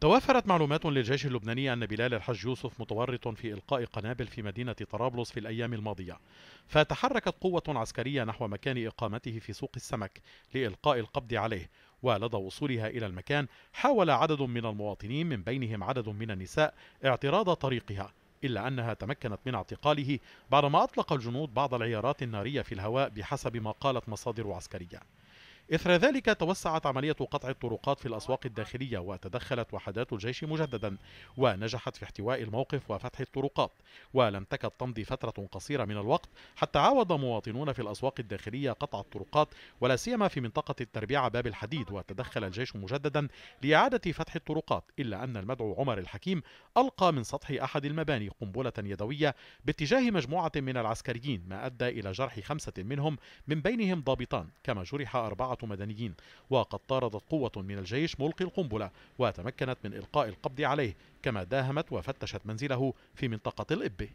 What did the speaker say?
توافرت معلومات للجيش اللبناني أن بلال الحج يوسف متورط في إلقاء قنابل في مدينة طرابلس في الأيام الماضية فتحركت قوة عسكرية نحو مكان إقامته في سوق السمك لإلقاء القبض عليه ولدى وصولها إلى المكان حاول عدد من المواطنين من بينهم عدد من النساء اعتراض طريقها إلا أنها تمكنت من اعتقاله بعدما أطلق الجنود بعض العيارات النارية في الهواء بحسب ما قالت مصادر عسكرية إثر ذلك توسعت عملية قطع الطرقات في الأسواق الداخلية وتدخلت وحدات الجيش مجددا ونجحت في احتواء الموقف وفتح الطرقات ولم تكد تمضي فترة قصيرة من الوقت حتى عاود مواطنون في الأسواق الداخلية قطع الطرقات ولا سيما في منطقة التربيع باب الحديد وتدخل الجيش مجددا لإعادة فتح الطرقات إلا أن المدعو عمر الحكيم ألقى من سطح أحد المباني قنبلة يدوية باتجاه مجموعة من العسكريين ما أدى إلى جرح خمسة منهم من بينهم ضابطان كما جرح أربعة مدنيين وقد طاردت قوة من الجيش ملقي القنبلة وتمكنت من إلقاء القبض عليه كما داهمت وفتشت منزله في منطقة الإبه